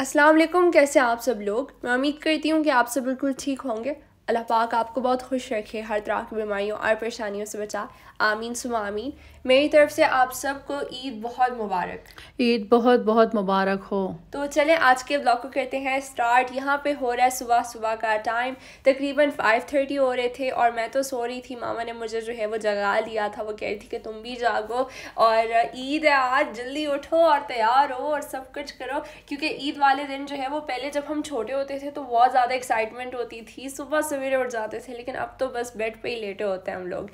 अस्सलाम कैसे आप सब लोग मैं उम्मीद करती हूँ कि आप सब बिल्कुल ठीक होंगे अल्लाह पाक आपको बहुत खुश रखे हर तरह की बीमारियों और परेशानियों से बचा आमीन सुमा आमीन मेरी तरफ से आप सबको ईद बहुत मुबारक ईद बहुत बहुत मुबारक हो तो चले आज के ब्लॉग को कहते हैं स्टार्ट यहाँ पे हो रहा है सुबह सुबह का टाइम तकरीबन फाइव थर्टी हो रहे थे और मैं तो सो रही थी मामा ने मुझे जो है वो जगा लिया था वो कह रही थी कि तुम भी जागो और ईद है आज जल्दी उठो और तैयार हो और सब कुछ करो क्योंकि ईद वाले दिन जो है वो पहले जब हम छोटे होते थे तो बहुत ज़्यादा एक्साइटमेंट होती थी सुबह सुबह सवेरे उठ जाते थे लेकिन अब तो बस बेड पे ही लेटे होते हैं हम लोग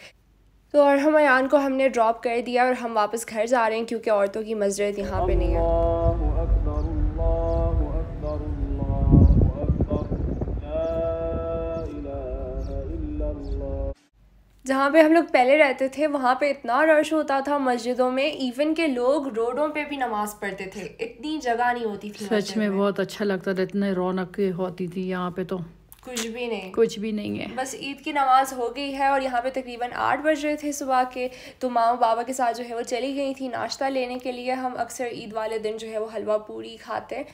तो और हम अन को हमने ड्रॉप कर दिया और हम वापस घर जा रहे हैं क्योंकि औरतों की मजरत यहाँ पे नहीं है जहाँ पे हम लोग पहले रहते थे वहाँ पे इतना रश होता था मस्जिदों में इवन के लोग रोडों पे भी नमाज पढ़ते थे इतनी जगह नहीं होती थी सच में, में बहुत अच्छा लगता था इतने रौनक होती थी यहाँ पे तो कुछ भी नहीं कुछ भी नहीं है बस ईद की नमाज़ हो गई है और यहाँ पे तकरीबन आठ बज रहे थे सुबह के तो मामा बाबा के साथ जो है वो चली गई थी नाश्ता लेने के लिए हम अक्सर ईद वाले दिन जो है वो हलवा पूरी खाते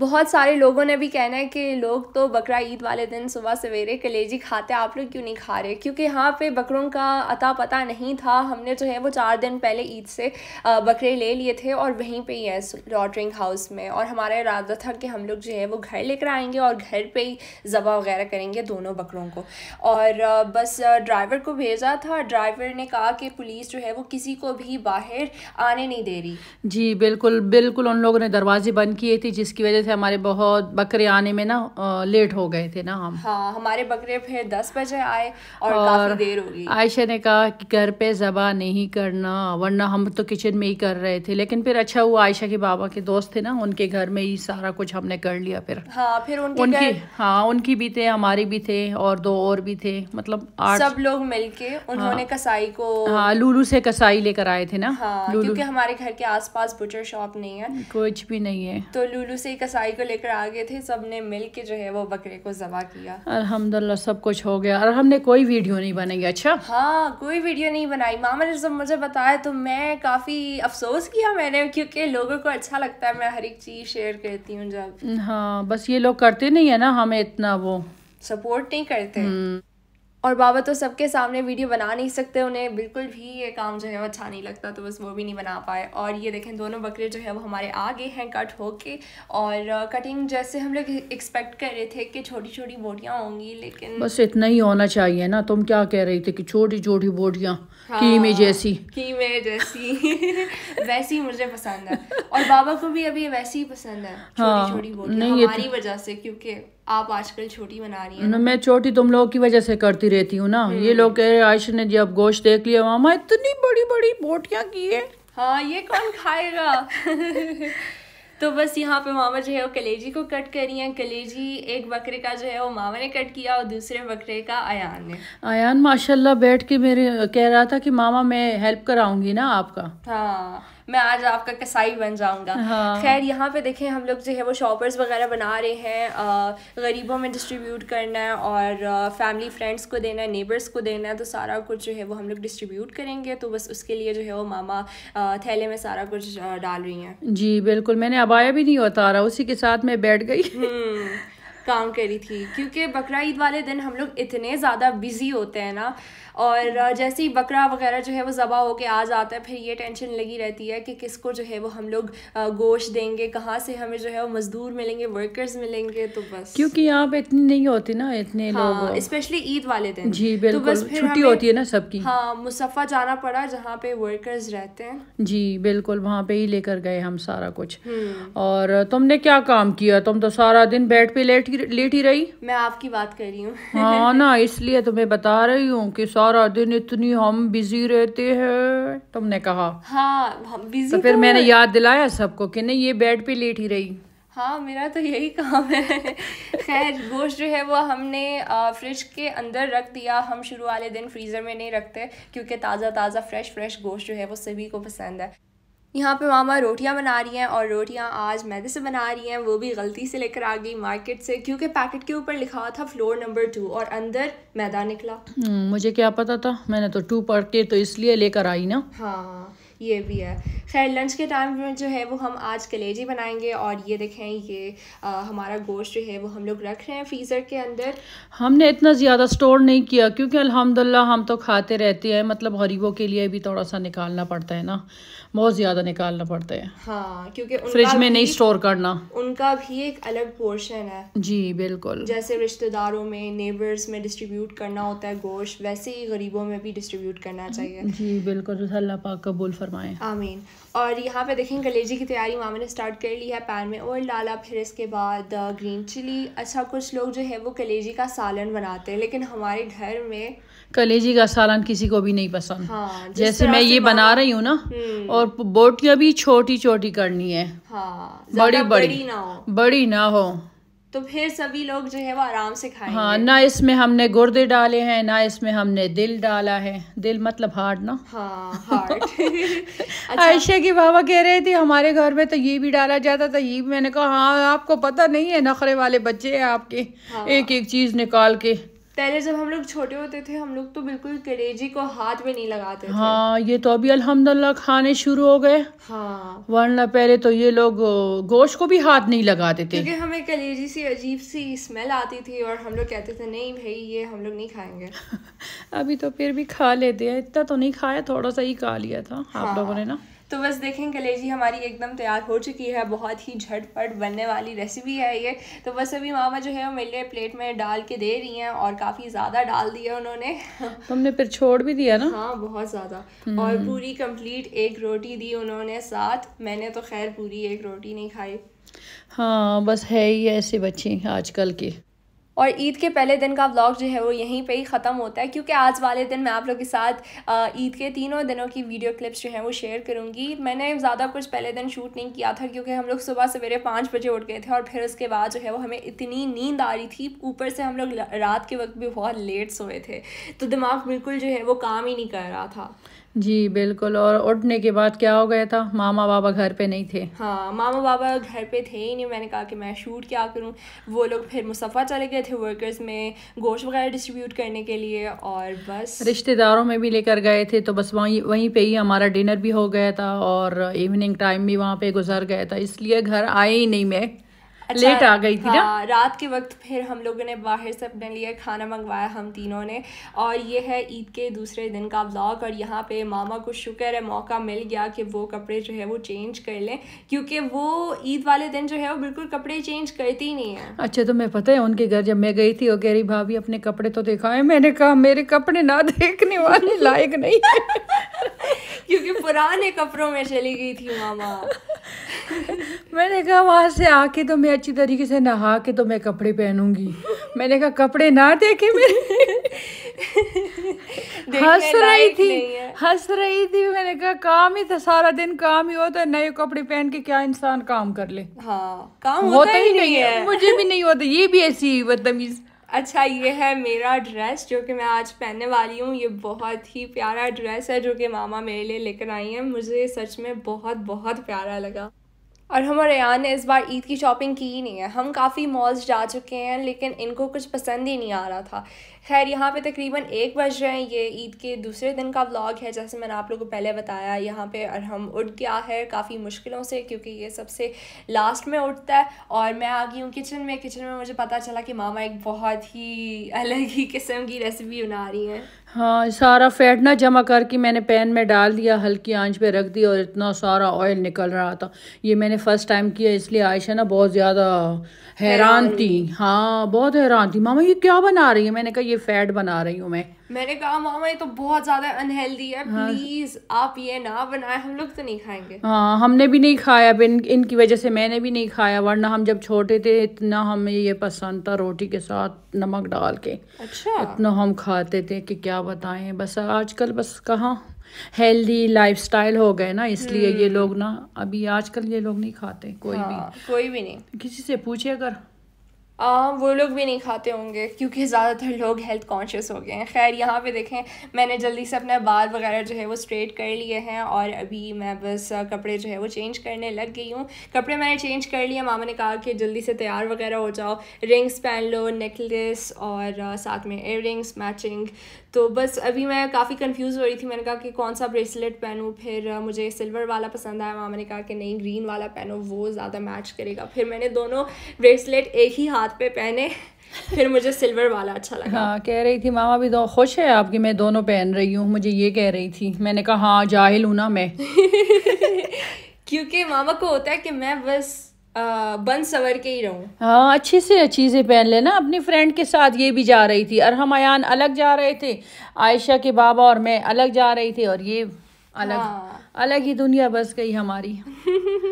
बहुत सारे लोगों ने भी कहना है कि लोग तो बकरा ईद वाले दिन सुबह सवेरे कलेजी खाते आप लोग क्यों नहीं खा रहे क्योंकि यहाँ पे बकरों का अता पता नहीं था हमने जो है वो चार दिन पहले ईद से बकरे ले लिए थे और वहीं पे ही है लॉटरिंग हाउस में और हमारा इरादा था कि हम लोग जो है वो घर लेकर आएंगे और घर पर ही ज़बा वगैरह करेंगे दोनों बकरों को और बस ड्राइवर को भेजा था ड्राइवर ने कहा कि पुलिस जो है वो किसी को भी बाहर आने नहीं दे रही जी बिल्कुल बिल्कुल उन लोगों ने दरवाजे बंद किए थे जिसकी वजह वजह से हमारे बहुत बकरे आने में ना लेट हो गए थे ना हम हाँ हमारे बकरे फिर दस बजे आए और, और देर हो गई आयशा ने कहा कि घर पे जबा नहीं करना वरना हम तो किचन में ही कर रहे थे लेकिन फिर अच्छा हुआ आयशा के बाबा के दोस्त थे ना उनके घर में ही सारा कुछ हमने कर लिया फिर हाँ फिर उनके उनकी हाँ उनकी भी थे हमारे भी थे और दो और भी थे मतलब सब लोग मिल के उन्होंने हाँ। कसाई को हाँ लूलू से कसाई लेकर आए थे ना हाँ, क्योंकि हमारे घर के आसपास बुटर शॉप नहीं है कुछ भी नहीं है तो लूलू से कसाई को लेकर आ गए थे सब ने मिल के जो है वो बकरे को जबा किया अलहमदल्ला सब कुछ हो गया और हमने कोई वीडियो नहीं बनाई अच्छा हाँ कोई वीडियो नहीं बनाई मामा ने जब मुझे बताया तो मैं काफ़ी अफसोस किया मैंने क्योंकि लोगों को अच्छा लगता है मैं हर एक चीज़ शेयर करती हूँ जब हाँ बस ये लोग करते नहीं है ना हमें इतना वो सपोर्ट नहीं करते हम्म। और बाबा तो सबके सामने वीडियो बना नहीं सकते उन्हें बिल्कुल भी ये काम जो है वो अच्छा नहीं लगता तो बस वो भी नहीं बना पाए और ये देखें दोनों बकरे जो है वो हमारे आ गए हैं कट हो के और कटिंग जैसे हम लोग एक्सपेक्ट कर रहे थे कि छोटी छोटी बोटियाँ होंगी लेकिन बस इतना ही होना चाहिए ना तुम क्या कह रही थी कि छोटी छोटी बोटियाँ हाँ, कीमे जैसी कीमे जैसी वैसी मुझे पसंद है और बाबा को भी अभी वैसी ही पसंद है छोटी हाँ, छोटी बोटी नहीं तो- हमारी वजह से क्योंकि आप आजकल छोटी बना रही हैं मैं छोटी तुम लोगों की वजह से करती रहती हूँ ना हम्म। ये लोग कह रहे आयशा ने जब गोश्त देख लिया मामा इतनी बड़ी बड़ी बोटियाँ की है हाँ ये कौन खाएगा तो बस यहाँ पे मामा जो है वो कलेजी को कट करी हैं कलेजी एक बकरे का जो है वो मामा ने कट किया और दूसरे बकरे का अयान ने अयान माशाल्लाह बैठ के मेरे कह रहा था कि मामा मैं हेल्प कराऊंगी ना आपका हाँ मैं आज आपका कसाई बन जाऊंगा हाँ। खैर यहाँ पे देखें हम लोग जो है वो शॉपर्स वगैरह बना रहे हैं गरीबों में डिस्ट्रीब्यूट करना है और फैमिली फ्रेंड्स को देना है नेबर्स को देना है तो सारा कुछ जो है वो हम लोग डिस्ट्रीब्यूट करेंगे तो बस उसके लिए जो है वो मामा थैले में सारा कुछ डाल रही हैं जी बिल्कुल मैंने अबाया भी नहीं उतारा उसी के साथ मैं बैठ गई हम्म। काम करी थी क्योंकि बकरा ईद वाले दिन हम लोग इतने ज़्यादा बिज़ी होते हैं ना और जैसे ही बकरा वगैरह जो है वो ज़बा होके आ जाता है फिर ये टेंशन लगी रहती है कि किसको जो है वो हम लोग गोश देंगे कहाँ से हमें जो है वो मज़दूर मिलेंगे वर्कर्स मिलेंगे तो बस क्योंकि यहाँ पे इतनी नहीं होती ना इतने हाँ, लोग स्पेशली ईद वाले दिन जी तो बिल्कुल तो बस फिर छुट्टी होती है ना सबकी हाँ मुसफ़ा जाना पड़ा जहाँ पे वर्कर्स रहते हैं जी बिल्कुल वहाँ पे ही लेकर गए हम सारा कुछ हम्म। और तुमने क्या काम किया तुम तो सारा दिन बेड पे लेट लेटी लेट ही रही मैं आपकी बात कर रही हूँ हाँ ना इसलिए तो मैं बता रही हूँ कि सारा दिन इतनी हम बिजी रहते हैं तुमने कहा हाँ बिजी तो, तो फिर मैंने याद दिलाया सबको कि नहीं ये बेड पे लेट ही रही हाँ मेरा तो यही काम है खैर गोश्त जो है वो हमने फ्रिज के अंदर रख दिया हम शुरू वाले दिन फ्रीज़र में नहीं रखते क्योंकि ताज़ा ताज़ा फ्रेश फ्रेश गोश्त जो है वो सभी को पसंद है यहाँ पे मामा रोटियाँ बना रही हैं और रोटियाँ आज मैदे से बना रही हैं वो भी गलती से लेकर आ गई मार्केट से क्योंकि पैकेट के ऊपर लिखा था फ्लोर नंबर टू और अंदर मैदा निकला हम्म, मुझे क्या पता था मैंने तो टू पढ़ के तो इसलिए लेकर आई ना हाँ ये भी है खैर लंच के टाइम में जो है वो हम आज कलेजी बनाएंगे और ये देखें ये आ, हमारा गोश्त जो है वो हम लोग रख रहे हैं फ्रीज़र के अंदर हमने इतना ज़्यादा स्टोर नहीं किया क्योंकि अल्हम्दुलिल्लाह हम तो खाते रहते हैं मतलब गरीबों के लिए भी थोड़ा सा निकालना पड़ता है ना बहुत ज़्यादा निकालना पड़ता है हाँ क्योंकि फ्रिज में नहीं स्टोर करना उनका भी एक अलग पोर्शन है जी बिल्कुल जैसे रिश्तेदारों में नेबर्स में डिस्ट्रीब्यूट करना होता है गोश्त वैसे ही गरीबों में भी डिस्ट्रीब्यूट करना हम्म, चाहिए जी बिल्कुल अल्लाह पाक कबूल फरमाए आमीन और यहाँ पे देखें कलेजी की तैयारी मामा ने स्टार्ट कर ली है पैन में और डाला फिर इसके बाद ग्रीन uh, चिली अच्छा कुछ लोग जो है वो कलेजी का सालन बनाते हैं लेकिन हमारे घर में कलेजी का सालन किसी को भी नहीं पसंद हाँ, जैसे मैं ये बना रही हूँ ना हम्म। और बोटियाँ भी छोटी छोटी करनी है हाँ, बड़ी बड़ी ना हो बड़ी ना हो तो फिर सभी लोग जो है वो आराम से खाएंगे हाँ ना इसमें हमने गुर्दे डाले हैं ना इसमें हमने दिल डाला है दिल मतलब हार्ट ना हाँ हार्ट अच्छा। आयशा की बाबा कह रहे थे हमारे घर में तो ये भी डाला जाता था ये मैंने कहा हाँ आपको पता नहीं है नखरे वाले बच्चे हैं आपके हाँ। एक एक चीज़ निकाल के पहले जब हम लोग छोटे होते थे हम लोग तो बिल्कुल करेजी को हाथ में नहीं लगाते थे हाँ ये तो अभी अल्हम्दुलिल्लाह खाने शुरू हो गए हाँ वरना पहले तो ये लोग गोश्त को भी हाथ नहीं लगाते थे क्योंकि हमें कलेजी सी अजीब सी स्मेल आती थी और हम लोग कहते थे नहीं भाई ये हम लोग नहीं खाएंगे अभी तो फिर भी खा लेते हैं इतना तो नहीं खाया थोड़ा सा ही खा लिया था हाँ। आप लोगों ने ना तो बस देखें कलेजी हमारी एकदम तैयार हो चुकी है बहुत ही झटपट बनने वाली रेसिपी है ये तो बस अभी मामा जो है वो मेरे प्लेट में डाल के दे रही हैं और काफ़ी ज़्यादा डाल दिया उन्होंने हमने फिर छोड़ भी दिया ना हाँ बहुत ज़्यादा हम्म। और पूरी कंप्लीट एक रोटी दी उन्होंने साथ मैंने तो खैर पूरी एक रोटी नहीं खाई हाँ बस है ही ऐसे बच्चे आजकल के और ईद के पहले दिन का व्लॉग जो है वो यहीं पे ही ख़त्म होता है क्योंकि आज वाले दिन मैं आप लोग के साथ ईद के तीनों दिनों की वीडियो क्लिप्स जो हैं वो शेयर करूँगी मैंने ज़्यादा कुछ पहले दिन शूट नहीं किया था क्योंकि हम लोग सुबह सवेरे पाँच बजे उठ गए थे और फिर उसके बाद जो है वो हमें इतनी नींद आ रही थी ऊपर से हम लोग रात के वक्त भी बहुत लेट सोए थे तो दिमाग बिल्कुल जो है वो काम ही नहीं कर रहा था जी बिल्कुल और उठने के बाद क्या हो गया था मामा बाबा घर पे नहीं थे हाँ मामा बाबा घर पे थे ही नहीं मैंने कहा कि मैं शूट क्या करूँ वो लोग फिर मुसफ़ा चले गए थे वर्कर्स में गोश्त वगैरह डिस्ट्रीब्यूट करने के लिए और बस रिश्तेदारों में भी लेकर गए थे तो बस वहीं वहीं पे ही हमारा डिनर भी हो गया था और इवनिंग टाइम भी वहाँ पे गुजर गया था इसलिए घर आए ही नहीं मैं अच्छा, लेट आ गई थी हाँ, ना रात के वक्त फिर हम लोगों ने बाहर से अपने लिए खाना मंगवाया हम तीनों ने और ये है ईद के दूसरे दिन का ब्लॉग और यहाँ पे मामा को शुक्र है मौका मिल गया कि वो कपड़े जो है वो चेंज कर लें क्योंकि वो ईद वाले दिन जो है वो बिल्कुल कपड़े चेंज करती ही नहीं है अच्छा तो मैं पता है उनके घर जब मैं गई थी वो कह रही भाभी अपने कपड़े तो दिखाए मैंने कहा मेरे कपड़े ना देखने वाले लायक नहीं क्योंकि पुराने कपड़ों में चली गई थी मामा मैंने कहा वहां से आके तो मैं अच्छी तरीके से नहा के तो मैं कपड़े पहनूंगी मैंने कहा कपड़े ना देखे मेरे हंस रही थी हंस रही थी मैंने कहा काम ही था सारा दिन काम ही होता है नए कपड़े पहन के क्या इंसान काम कर ले हाँ काम होता, होता ही नहीं है मुझे भी नहीं होता ये भी ऐसी बदतमीज अच्छा ये है मेरा ड्रेस जो कि मैं आज पहनने वाली हूँ ये बहुत ही प्यारा ड्रेस है जो कि मामा मेरे लिए लेकर आई है मुझे सच में बहुत बहुत प्यारा लगा और हम और ने इस बार ईद की शॉपिंग की ही नहीं है हम काफ़ी मॉल्स जा चुके हैं लेकिन इनको कुछ पसंद ही नहीं आ रहा था खैर यहाँ पे तकरीबन एक बज रहे हैं ये ईद के दूसरे दिन का व्लॉग है जैसे मैंने आप लोगों को पहले बताया यहाँ पे हम उठ गया है काफ़ी मुश्किलों से क्योंकि ये सबसे लास्ट में उठता है और मैं आ गई हूँ किचन में किचन में मुझे पता चला कि मामा एक बहुत ही अलग ही किस्म की रेसिपी बना रही हैं हाँ सारा फैट ना जमा करके मैंने पैन में डाल दिया हल्की आंच पे रख दी और इतना सारा ऑयल निकल रहा था ये मैंने फ़र्स्ट टाइम किया इसलिए आयशा ना बहुत ज़्यादा हैरान थी हाँ बहुत हैरान थी मामा ये क्या बना रही है मैंने कहा ये फैट बना रही हूँ मैं मैंने कहा मामा ये तो बहुत ज्यादा अनहेल्दी है हाँ। प्लीज आप ये ना बनाए हम लोग तो नहीं खाएंगे हाँ हमने भी नहीं खाया इन, इनकी वजह से मैंने भी नहीं खाया वरना हम जब छोटे थे इतना हमें ये पसंद था रोटी के साथ नमक डाल के अच्छा इतना हम खाते थे कि क्या बताएं बस आजकल बस कहा हेल्दी लाइफस्टाइल हो गए ना इसलिए ये हम्म। लोग ना अभी आजकल ये लोग नहीं खाते कोई हाँ, भी कोई भी नहीं किसी से पूछे अगर आ, वो लोग भी नहीं खाते होंगे क्योंकि ज़्यादातर लोग हेल्थ कॉन्शियस हो गए हैं खैर यहाँ पे देखें मैंने जल्दी से अपने बाल वगैरह जो है वो स्ट्रेट कर लिए हैं और अभी मैं बस कपड़े जो है वो चेंज करने लग गई हूँ कपड़े मैंने चेंज कर लिए मामा ने कहा कि जल्दी से तैयार वगैरह हो जाओ रिंग्स पहन लो नेकलेस और साथ में एयर मैचिंग तो बस अभी मैं काफ़ी कंफ्यूज हो रही थी मैंने कहा कि कौन सा ब्रेसलेट पहनूँ फिर मुझे सिल्वर वाला पसंद आया मामा ने कहा कि नहीं ग्रीन वाला पहनो वो ज़्यादा मैच करेगा फिर मैंने दोनों ब्रेसलेट एक ही हाथ हाथ पे पहने फिर मुझे सिल्वर वाला अच्छा लगा हाँ कह रही थी मामा भी दो खुश है आपकी मैं दोनों पहन रही हूँ मुझे ये कह रही थी मैंने कहा हाँ जाहिल हूँ ना मैं क्योंकि मामा को होता है कि मैं बस बन सवर के ही रहूँ हाँ अच्छे से अच्छी से पहन लेना अपनी फ्रेंड के साथ ये भी जा रही थी अरहम अयान अलग जा रहे थे आयशा के बाबा और मैं अलग जा रही थी और ये अलग हाँ। अलग ही दुनिया बस गई हमारी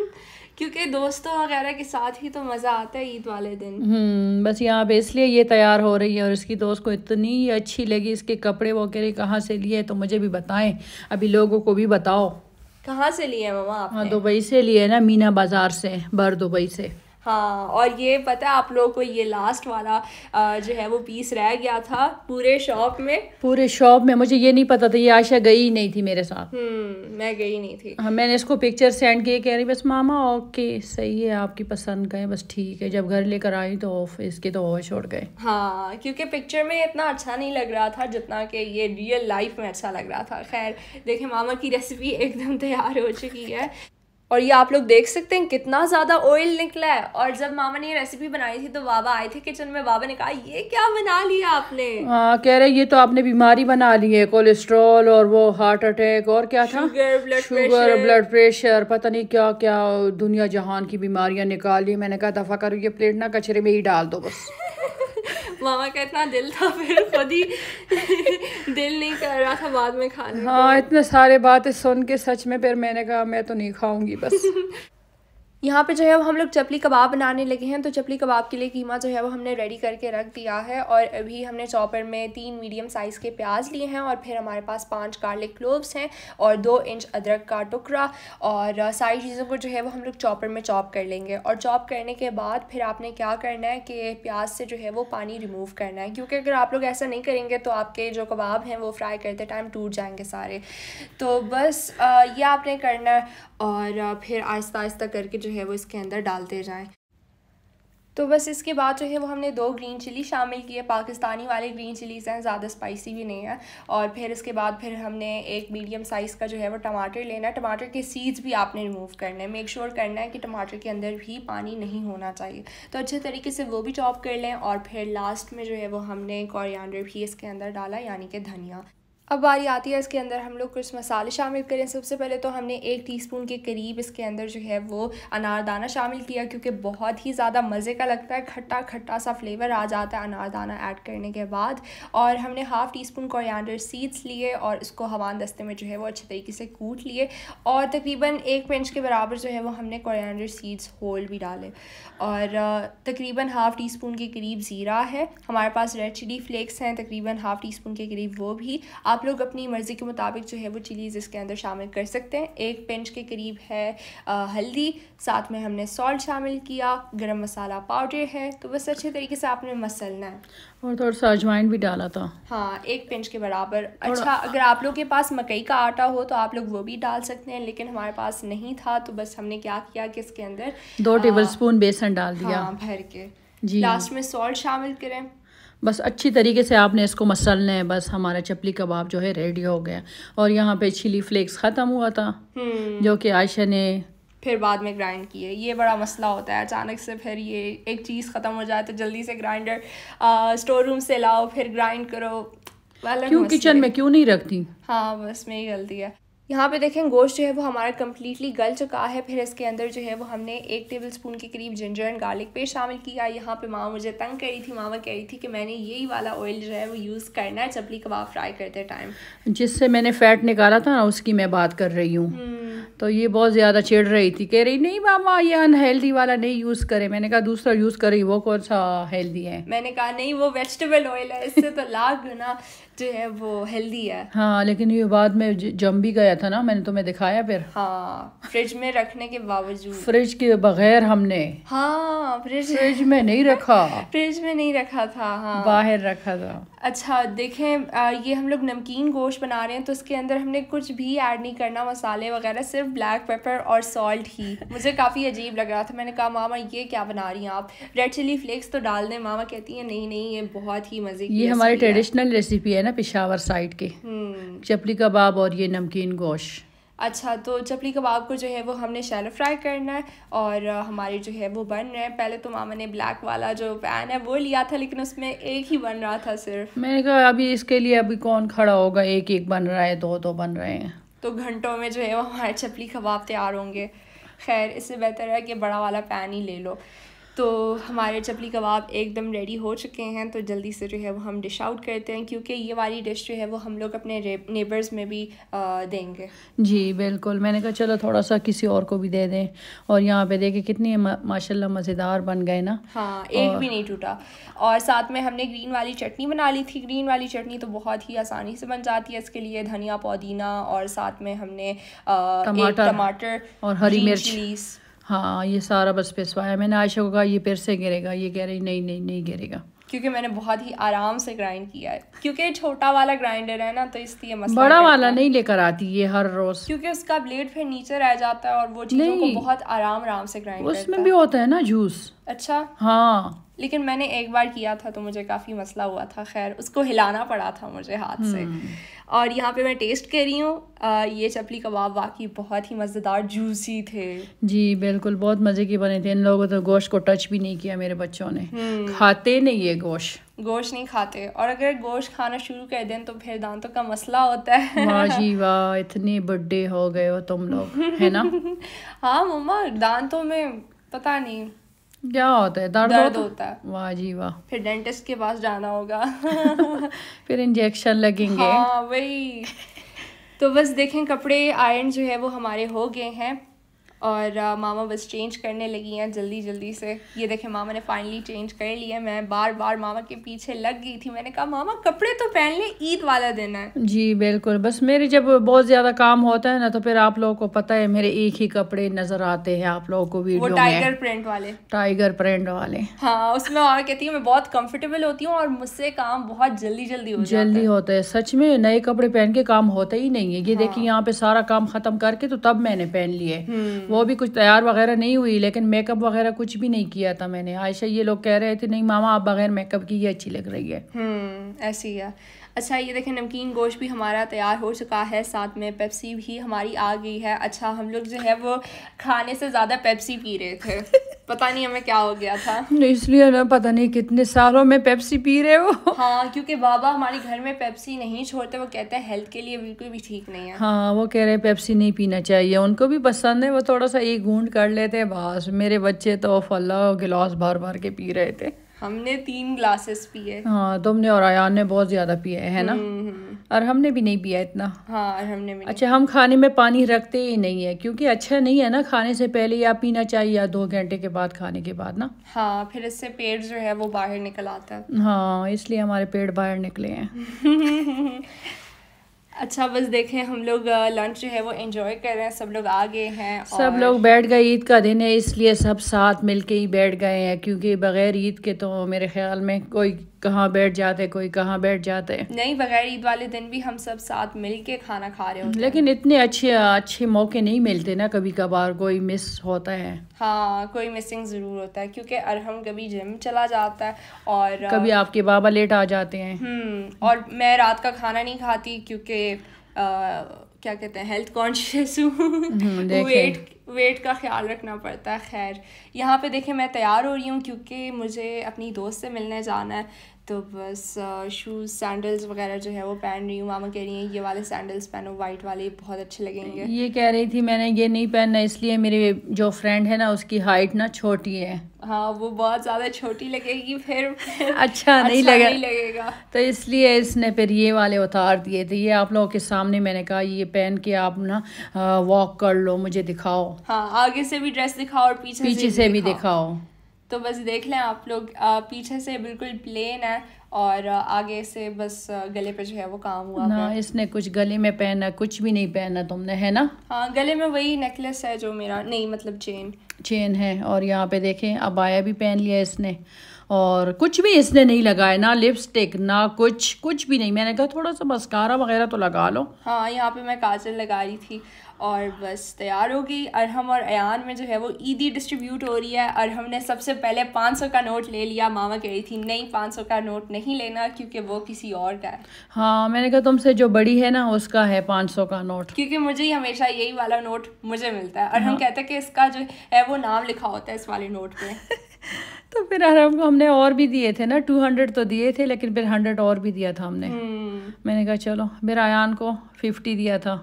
क्योंकि दोस्तों वगैरह के साथ ही तो मज़ा आता है ईद वाले दिन हम्म बस यहाँ पे इसलिए ये तैयार हो रही है और इसकी दोस्त को इतनी अच्छी लगी इसके कपड़े वगैरह कहाँ से लिए तो मुझे भी बताएं अभी लोगों को भी बताओ कहाँ से लिए मामा आप हाँ दुबई से लिए ना मीना बाज़ार से बर दुबई से हाँ और ये पता है आप लोगों को ये लास्ट वाला जो है वो पीस रह गया था पूरे शॉप में पूरे शॉप में मुझे ये नहीं पता था ये आशा गई ही नहीं थी मेरे साथ हम्म, मैं गई नहीं थी हाँ मैंने इसको पिक्चर सेंड किए कह रही बस मामा ओके सही है आपकी पसंद का है बस ठीक है जब घर लेकर आई तो ऑफ इसके तो ओवर छोड़ गए हाँ क्योंकि पिक्चर में इतना अच्छा नहीं लग रहा था जितना कि ये रियल लाइफ में अच्छा लग रहा था खैर देखे मामा की रेसिपी एकदम तैयार हो चुकी है और ये आप लोग देख सकते हैं कितना ज़्यादा ऑयल निकला है और जब मामा ने ये रेसिपी बनाई थी तो बाबा आए थे किचन में बाबा ने कहा ये क्या बना लिया आपने हाँ कह रहे ये तो आपने बीमारी बना ली है कोलेस्ट्रॉल और वो हार्ट अटैक और क्या था शुगर ब्लड प्रेशर पता नहीं क्या क्या दुनिया जहान की बीमारियां निकाली मैंने कहा दफा करो ये प्लेट ना कचरे में ही डाल दो बस मामा का इतना दिल था फिर खुद ही दिल नहीं कर रहा था बाद में खाने हाँ इतने सारे बातें सुन के सच में फिर मैंने कहा मैं तो नहीं खाऊंगी बस यहाँ पे जो है वो हम लोग चपली कबाब बनाने लगे हैं तो चपली कबाब के लिए कीमा जो है वो हमने रेडी करके रख दिया है और अभी हमने चॉपर में तीन मीडियम साइज़ के प्याज लिए हैं और फिर हमारे पास पांच गार्लिक क्लोव्स हैं और दो इंच अदरक का टुकड़ा और सारी चीज़ों को जो है वो हम लोग चॉपर में चॉप कर लेंगे और चॉप करने के बाद फिर आपने क्या करना है कि प्याज से जो है वो पानी रिमूव करना है क्योंकि अगर आप लोग ऐसा नहीं करेंगे तो आपके जो कबाब हैं वो फ्राई करते टाइम टूट जाएंगे सारे तो बस ये आपने करना है और फिर आहिस्ता आहिस्ता करके जो जो है वो इसके अंदर डालते जाएँ तो बस इसके बाद जो है वो हमने दो ग्रीन चिली शामिल किए पाकिस्तानी वाले ग्रीन चिलीज़ हैं ज़्यादा स्पाइसी भी नहीं है और फिर इसके बाद फिर हमने एक मीडियम साइज़ का जो है वो टमाटर लेना है टमाटर के सीड्स भी आपने रिमूव करने हैं मेक श्योर करना है कि टमाटर के अंदर भी पानी नहीं होना चाहिए तो अच्छे तरीके से वो भी चॉप कर लें और फिर लास्ट में जो है वो हमने कोरिएंडर भी इसके अंदर डाला यानी कि धनिया अब बारी आती है इसके अंदर हम लोग कुछ मसाले शामिल करें सबसे पहले तो हमने एक टीस्पून के करीब इसके अंदर जो है वो अनारदाना शामिल किया क्योंकि बहुत ही ज़्यादा मज़े का लगता है खट्टा खट्टा सा फ्लेवर आ जाता है अनारदाना ऐड करने के बाद और हमने half teaspoon coriander seeds लिए और इसको हवान दस्ते में जो है वो अच्छे तरीके से कूट लिए और तकरीबन एक पिंच के बराबर जो है वो हमने कोरिएंडर सीड्स होल भी डाले और तकरीबन हाफ़ टी स्पून के करीब ज़ीरा है हमारे पास रेड चिली फ्लेक्स हैं तकरीबन हाफ़ टी स्पून के करीब वो भी आप आप लोग अपनी मर्ज़ी के मुताबिक जो है वो चिलीज़ इसके अंदर शामिल कर सकते हैं एक पेंच के करीब है हल्दी साथ में हमने सॉल्ट शामिल किया गरम मसाला पाउडर है तो बस अच्छे तरीके से आपने मसलना है और थोड़ा सा अजवाइन भी डाला था हाँ एक पिंच के बराबर अच्छा अगर आप लोग के पास मकई का आटा हो तो आप लोग वो भी डाल सकते हैं लेकिन हमारे पास नहीं था तो बस हमने क्या किया कि इसके अंदर दो टेबल स्पून बेसन डाल दिया हाँ, भर के जी लास्ट में सॉल्ट शामिल करें बस अच्छी तरीके से आपने इसको मसलना है बस हमारा चपली कबाब जो है रेडी हो गया और यहाँ पे चिली फ्लेक्स ख़त्म हुआ था हम्म। जो कि आयशा ने फिर बाद में ग्राइंड किए ये बड़ा मसला होता है अचानक से फिर ये एक चीज़ ख़त्म हो जाए तो जल्दी से ग्राइंडर स्टोर रूम से लाओ फिर ग्राइंड करो क्यों किचन में क्यों नहीं रखती हाँ बस मेरी गलती है यहाँ पे देखें गोश्त जो है वो हमारा कम्प्लीटली गल चुका है फिर इसके अंदर जो है वो हमने एक टेबल स्पून के करीब जिंजर एंड गार्लिक पेस्ट शामिल किया यहाँ पे माँ मुझे तंग रही थी मामा कह रही थी कि मैंने यही वाला ऑयल जो है वो यूज़ करना है चपली कबाब फ्राई करते टाइम जिससे मैंने फ़ैट निकाला था ना उसकी मैं बात कर रही हूँ हम्म। तो ये बहुत ज़्यादा चिड़ रही थी कह रही नहीं मामा ये अनहेल्दी वाला नहीं यूज़ करे मैंने कहा दूसरा यूज़ करी वो कौन सा हेल्दी है मैंने कहा नहीं वो वेजिटेबल ऑयल है इससे तो लाख गुना जो है वो हेल्दी है हाँ लेकिन ये बाद में जम भी गया था ना मैंने तुम्हें दिखाया फिर हाँ फ्रिज में रखने के बावजूद फ्रिज के बगैर हमने हाँ फ्रिज फ्रिज में नहीं रखा फ्रिज में नहीं रखा था हाँ बाहर रखा था अच्छा देखें ये हम लोग नमकीन गोश्त बना रहे हैं तो इसके अंदर हमने कुछ भी ऐड नहीं करना मसाले वगैरह सिर्फ ब्लैक पेपर और सॉल्ट ही मुझे काफ़ी अजीब लग रहा था मैंने कहा मामा ये क्या बना रही हैं आप रेड चिली फ्लेक्स तो डाल दें मामा कहती हैं नहीं नहीं ये बहुत ही मज़े ये हमारी ट्रेडिशनल रेसिपी है ना पिशावर साइड के हम्म। चपली कबाब और ये नमकीन गोश्त अच्छा तो चपली कबाब को जो है वो हमने शैलो फ्राई करना है और हमारे जो है वो बन रहे हैं पहले तो मामा ने ब्लैक वाला जो पैन है वो लिया था लेकिन उसमें एक ही बन रहा था सिर्फ मैंने कहा अभी इसके लिए अभी कौन खड़ा होगा एक एक बन रहा है दो दो बन रहे हैं तो घंटों में जो है वो हमारे चपली कबाब तैयार होंगे खैर इससे बेहतर है कि बड़ा वाला पैन ही ले लो तो हमारे चपली कबाब एकदम रेडी हो चुके हैं तो जल्दी से जो है वो हम डिश आउट करते हैं क्योंकि ये वाली डिश जो है वो हम लोग अपने नेबर्स में भी देंगे जी बिल्कुल मैंने कहा चलो थोड़ा सा किसी और को भी दे दें और यहाँ पे देखे कितनी माशाल्लाह मज़ेदार बन गए ना हाँ एक और... भी नहीं टूटा और साथ में हमने ग्रीन वाली चटनी बना ली थी ग्रीन वाली चटनी तो बहुत ही आसानी से बन जाती है इसके लिए धनिया पुदीना और साथ में हमने टमाटर टमाटर और हरी मिर्च हाँ ये सारा बस पिसवाया मैंने आयशा को कहा ये फिर से गिरेगा ये कह रही नहीं नहीं नहीं गिरेगा क्योंकि मैंने बहुत ही आराम से ग्राइंड किया है क्योंकि छोटा वाला ग्राइंडर है ना तो इसलिए मसला बड़ा वाला नहीं लेकर आती ये हर रोज क्योंकि उसका ब्लेड फिर नीचे रह जाता है और वो चीजों को बहुत आराम आराम से ग्राइंड उसमें भी होता है ना जूस अच्छा हाँ लेकिन मैंने एक बार किया था तो मुझे काफ़ी मसला हुआ था खैर उसको हिलाना पड़ा था मुझे हाथ से हम्म। और यहाँ पे मैं टेस्ट कर रही हूँ ये चपली कबाब वाकई बहुत ही मज़ेदार जूसी थे जी बिल्कुल बहुत मज़े के बने थे इन लोगों तो गोश्त को टच भी नहीं किया मेरे बच्चों ने हम्म। खाते नहीं ये गोश्त गोश्त नहीं खाते और अगर गोश्त खाना शुरू कर दें तो फिर दांतों का मसला होता है वाह जी वाह इतने बड्डे हो गए हो तुम लोग है ना हाँ मम्मा दांतों में पता नहीं क्या होता है दर्द, दर्द होता, होता है वाह जी वाह फिर डेंटिस्ट के पास जाना होगा फिर इंजेक्शन लगेंगे हाँ वही तो बस देखें कपड़े आयरन जो है वो हमारे हो गए हैं और uh, मामा बस चेंज करने लगी हैं जल्दी जल्दी से ये देखें मामा ने फाइनली चेंज कर लिया मैं बार बार मामा के पीछे लग गई थी मैंने कहा मामा कपड़े तो पहन ले ईद वाला दिन है जी बिल्कुल बस मेरे जब बहुत ज़्यादा काम होता है ना तो फिर आप लोगों को पता है मेरे एक ही कपड़े नज़र आते हैं आप लोगों को भी वो टाइगर प्रिंट वाले टाइगर प्रिंट वाले हाँ उसमें और कहती हूँ मैं बहुत कम्फर्टेबल होती हूँ और मुझसे काम बहुत जल्दी जल्दी जल्दी होता है सच में नए कपड़े पहन के काम होता ही नहीं है ये हाँ। देखिए यहाँ पे सारा काम खत्म करके तो तब मैंने पहन लिए हम्म। वो भी कुछ तैयार वगैरह नहीं हुई लेकिन मेकअप वगैरह कुछ भी नहीं किया था मैंने आयशा ये लोग कह रहे थे नहीं मामा आप बगैर मेकअप की ये अच्छी लग रही है हम्म, ऐसी है अच्छा ये देखें नमकीन गोश्त भी हमारा तैयार हो चुका है साथ में पेप्सी भी हमारी आ गई है अच्छा हम लोग जो है वो खाने से ज़्यादा पेप्सी पी रहे थे पता नहीं हमें क्या हो गया था इसलिए ना पता नहीं कितने सालों में पेप्सी पी रहे हो हाँ क्योंकि बाबा हमारे घर में पेप्सी नहीं छोड़ते वो कहते हैं हेल्थ के लिए बिल्कुल भी ठीक नहीं है हाँ वो कह रहे हैं पेप्सी नहीं पीना चाहिए उनको भी पसंद है वो थोड़ा सा एक घूंढ कर लेते हैं बस मेरे बच्चे तो और गिलास भर भर के पी रहे थे हमने तीन ग्लासेस पिए हाँ तुमने और आयान ने बहुत ज्यादा पिए है ना हम्म, हम्म। और हमने भी नहीं पिया इतना हाँ हमने भी अच्छा हम खाने में पानी रखते ही नहीं है क्योंकि अच्छा नहीं है ना खाने से पहले या पीना चाहिए या दो घंटे के बाद खाने के बाद ना हाँ फिर इससे पेड़ जो है वो बाहर निकल आता है हाँ इसलिए हमारे पेड़ बाहर निकले हैं अच्छा बस देखें हम लोग लंच जो है वो एंजॉय कर रहे हैं सब लोग आ गए हैं और... सब लोग बैठ गए ईद का दिन है इसलिए सब साथ मिल के ही बैठ गए हैं क्योंकि बग़ैर ईद के तो मेरे ख्याल में कोई कहाँ बैठ जाते कोई कहाँ बैठ जाते नहीं बगैर ईद वाले दिन भी हम सब साथ मिल के खाना खा रहे होते लेकिन इतने अच्छे अच्छे मौके नहीं मिलते ना कभी कभार कोई मिस होता है हाँ कोई मिसिंग ज़रूर होता है क्योंकि अरहम कभी जिम चला जाता है और कभी आपके बाबा लेट आ जाते हैं हम्म, और मैं रात का खाना नहीं खाती क्योंकि क्या कहते हैं हेल्थ कॉन्शियस हूँ वेट हम्म, वेट का ख्याल रखना पड़ता है खैर यहाँ पे देखें मैं तैयार हो रही हूँ क्योंकि मुझे अपनी दोस्त से मिलने जाना है तो बस शूज़ सैंडल्स वगैरह जो है वो पहन रही हूँ मामा कह रही हैं ये वाले सैंडल्स पहनो वाइट वाले बहुत अच्छे लगेंगे ये कह रही थी मैंने ये नहीं पहनना इसलिए मेरे जो फ्रेंड है ना उसकी हाइट ना छोटी है हाँ वो बहुत ज़्यादा छोटी लगेगी फिर, अच्छा, अच्छा नहीं अच्छा लगे, नहीं लगेगा तो इसलिए इसने फिर ये वाले उतार दिए थे ये आप लोगों के सामने मैंने कहा ये पहन के आप ना वॉक कर लो मुझे दिखाओ हाँ आगे से भी ड्रेस दिखाओ और पीछे पीछे से भी दिखाओ तो बस देख लें आप लोग पीछे से बिल्कुल प्लेन है और आगे से बस गले पे जो है वो काम हुआ ना इसने कुछ गले में पहना कुछ भी नहीं पहना तुमने है ना हाँ गले में वही नेकलेस है जो मेरा नहीं मतलब चेन चेन है और यहाँ पे देखें अबाया भी पहन लिया इसने और कुछ भी इसने नहीं लगाया ना लिपस्टिक ना कुछ कुछ भी नहीं मैंने कहा थोड़ा सा मस्कारा वगैरह तो लगा लो हाँ यहाँ पे मैं काजल लगा रही थी और बस तैयार होगी अरहम और अयान में जो है वो ईदी डिस्ट्रीब्यूट हो रही है अरहम ने सबसे पहले 500 का नोट ले लिया मामा कह रही थी नहीं 500 का नोट नहीं लेना क्योंकि वो किसी और का है हाँ मैंने कहा तुमसे जो बड़ी है ना उसका है 500 का नोट क्योंकि मुझे ही हमेशा यही वाला नोट मुझे मिलता है और हाँ। हम कहते हैं कि इसका जो है वो नाम लिखा होता है इस वाले नोट में तो फिर हमने और भी दिए थे ना टू हंड्रेड तो दिए थे लेकिन फिर हंड्रेड और भी दिया था हमने हम्म। मैंने कहा चलो फिर आयान को फिफ्टी दिया था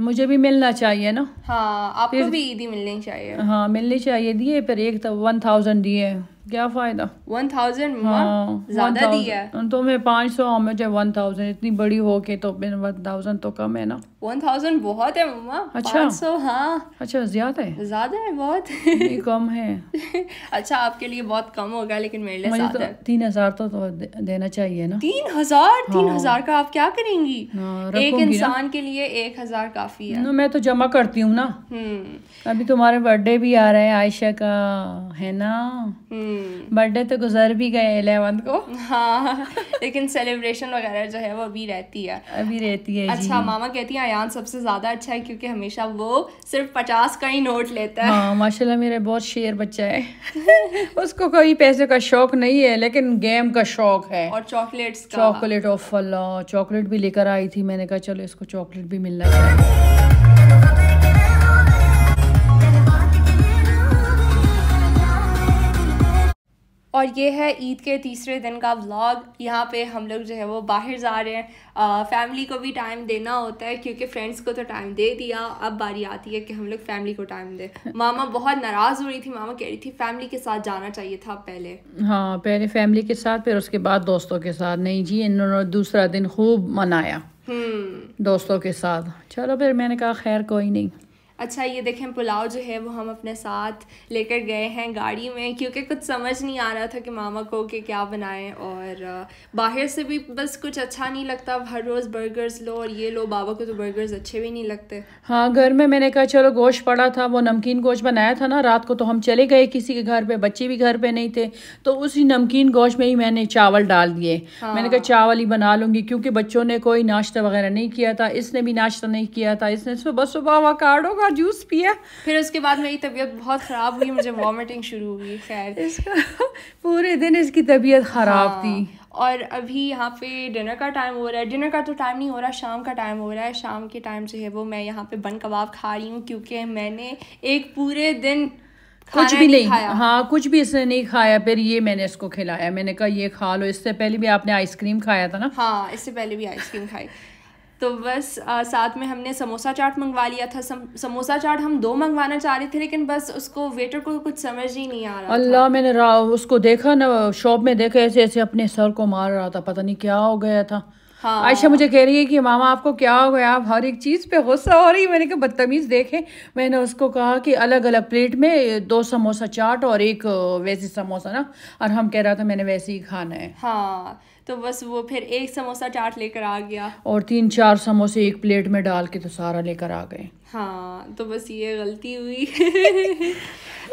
मुझे भी मिलना चाहिए ना हाँ आपको भी ईदी मिलनी चाहिए हाँ मिलनी चाहिए दिए पर एक वन तो थाउजेंड दिए क्या फायदा वन थाउजेंड हाँ, ज्यादा दिया है तो मैं पाँच सौ मुझे वन थाउजेंड इतनी बड़ी हो के तो वन थाउजेंड तो कम है ना वन थाउजेंड बहुत है मम्मा अच्छा सौ हाँ अच्छा ज्यादा है ज्यादा है बहुत कम है अच्छा आपके लिए बहुत कम होगा लेकिन मेरे लिए मुझे तो तीन हजार तो, तो देना चाहिए ना तीन हजार हाँ। तीन हजार का आप क्या करेंगी हाँ, एक इंसान के लिए एक हजार काफी है मैं तो जमा करती हूँ ना हम्म। अभी तुम्हारे बर्थडे भी आ रहा है आयशा का है ना हम्म। हम्म। बर्थडे तो गुजर भी गए इलेवंथ को हाँ लेकिन सेलिब्रेशन वगैरह जो है वो अभी रहती है अभी रहती है अच्छा मामा कहती है अयान सबसे ज़्यादा अच्छा है क्योंकि हमेशा वो सिर्फ पचास का ही नोट लेता है हाँ माशाल्लाह मेरा बहुत शेर बच्चा है उसको कोई पैसे का शौक नहीं है लेकिन गेम का शौक है और चॉकलेट्स चॉकलेट ऑफ अल्लाह चॉकलेट भी लेकर आई थी मैंने कहा चलो इसको चॉकलेट भी मिल रहा है और ये है ईद के तीसरे दिन का व्लॉग यहाँ पे हम लोग जो है वो बाहर जा रहे हैं फैमिली को भी टाइम देना होता है क्योंकि फ्रेंड्स को तो टाइम दे दिया अब बारी आती है कि हम लोग फैमिली को टाइम दे मामा बहुत नाराज़ हो रही थी मामा कह रही थी फैमिली के साथ जाना चाहिए था पहले हाँ पहले फैमिली के साथ फिर उसके बाद दोस्तों के साथ नहीं जी इन्होंने दूसरा दिन खूब मनाया हम्म। दोस्तों के साथ चलो फिर मैंने कहा खैर कोई नहीं अच्छा ये देखें पुलाव जो है वो हम अपने साथ लेकर गए हैं गाड़ी में क्योंकि कुछ समझ नहीं आ रहा था कि मामा को कि क्या बनाएं और बाहर से भी बस कुछ अच्छा नहीं लगता हर रोज़ बर्गर्स लो और ये लो बाबा को तो बर्गर्स अच्छे भी नहीं लगते हाँ घर में मैंने कहा चलो गोश्त पड़ा था वो नमकीन गोश्त बनाया था ना रात को तो हम चले गए किसी के घर पर बच्चे भी घर पर नहीं थे तो उसी नमकीन गोश्त में ही मैंने चावल डाल दिए हाँ। मैंने कहा चावल ही बना लूँगी क्योंकि बच्चों ने कोई नाश्ता वगैरह नहीं किया था इसने भी नाश्ता नहीं किया था इसने सुबह सुबह वहाँ का जूस पिया फिर उसके बाद मेरी तबीयत बहुत ख़राब हुई मुझे वॉमिटिंग शुरू हुई खैर इसका पूरे दिन इसकी तबीयत ख़राब हाँ, थी और अभी यहाँ पे डिनर का टाइम हो रहा है डिनर का तो टाइम नहीं हो रहा शाम का टाइम हो रहा है शाम के टाइम जो है वो मैं यहाँ पे बन कबाब खा रही हूँ क्योंकि मैंने एक पूरे दिन कुछ भी नहीं, नहीं खाया हाँ कुछ भी इसने नहीं खाया फिर ये मैंने इसको खिलाया मैंने कहा ये खा लो इससे पहले भी आपने आइसक्रीम खाया था ना हाँ इससे पहले भी आइसक्रीम खाई तो बस आ, साथ में हमने समोसा चाट मंगवा लिया था सम, समोसा चाट हम दो मंगवाना चाह रहे थे लेकिन बस उसको वेटर को कुछ समझ ही नहीं आ रहा अल्लाह मैंने उसको देखा ना शॉप में देखा ऐसे ऐसे अपने सर को मार रहा था पता नहीं क्या हो गया था हाँ। आयशा मुझे कह रही है कि मामा आपको क्या हो गया आप हर एक चीज़ पे गुस्सा हो रही है मैंने कहा बदतमीज़ देखे मैंने उसको कहा कि अलग अलग प्लेट में दो समोसा चाट और एक वैसे समोसा ना और हम कह रहा था मैंने वैसे ही खाना है हाँ तो बस वो फिर एक समोसा चाट लेकर आ गया और तीन चार समोसे एक प्लेट में डाल के तो सारा लेकर आ गए हाँ तो बस ये गलती हुई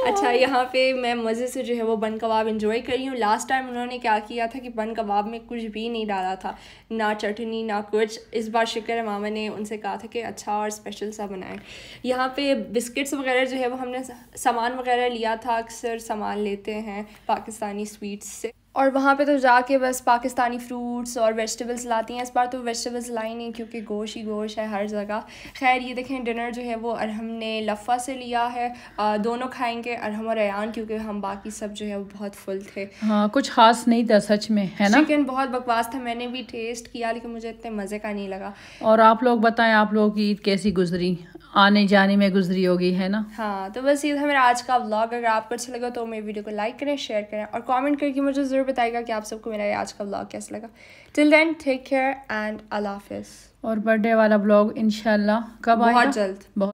अच्छा यहाँ पे मैं मज़े से जो है वो बन कबाब इंजॉय कर रही हूँ लास्ट टाइम उन्होंने क्या किया था कि बन कबाब में कुछ भी नहीं डाला था ना चटनी ना कुछ इस बार शिकर मामा ने उनसे कहा था कि अच्छा और स्पेशल सा बनाएं यहाँ पे बिस्किट्स वगैरह जो है वो हमने सामान वगैरह लिया था अक्सर सामान लेते हैं पाकिस्तानी स्वीट्स से और वहाँ पे तो जाके बस पाकिस्तानी फ्रूट्स और वेजिटेबल्स लाती हैं इस बार तो वेजिटेबल्स लाई नहीं क्योंकि गोश ही गोश है हर जगह खैर ये देखें डिनर जो है वो अरहम ने लफ़ा से लिया है आ, दोनों खाएंगे अरहम और अयान क्योंकि हम बाकी सब जो है वो बहुत फुल थे हाँ कुछ खास नहीं था सच में है ना चिकन बहुत बकवास था मैंने भी टेस्ट किया लेकिन मुझे इतने मज़े का नहीं लगा और आप लोग बताएं आप लोग की ईद कैसी गुजरी आने जाने में गुजरी होगी है ना हाँ तो बस ये था मेरा आज का व्लॉग अगर आपको अच्छा लगा तो मेरे वीडियो को लाइक करें शेयर करें और कमेंट करके मुझे ज़रूर बताएगा कि आप सबको मेरा ये आज का व्लॉग कैसा लगा till then take care and अल्लाह हाफिज़ और बर्थडे वाला ब्लॉग इनशाला कब बहुत जल्द बहुत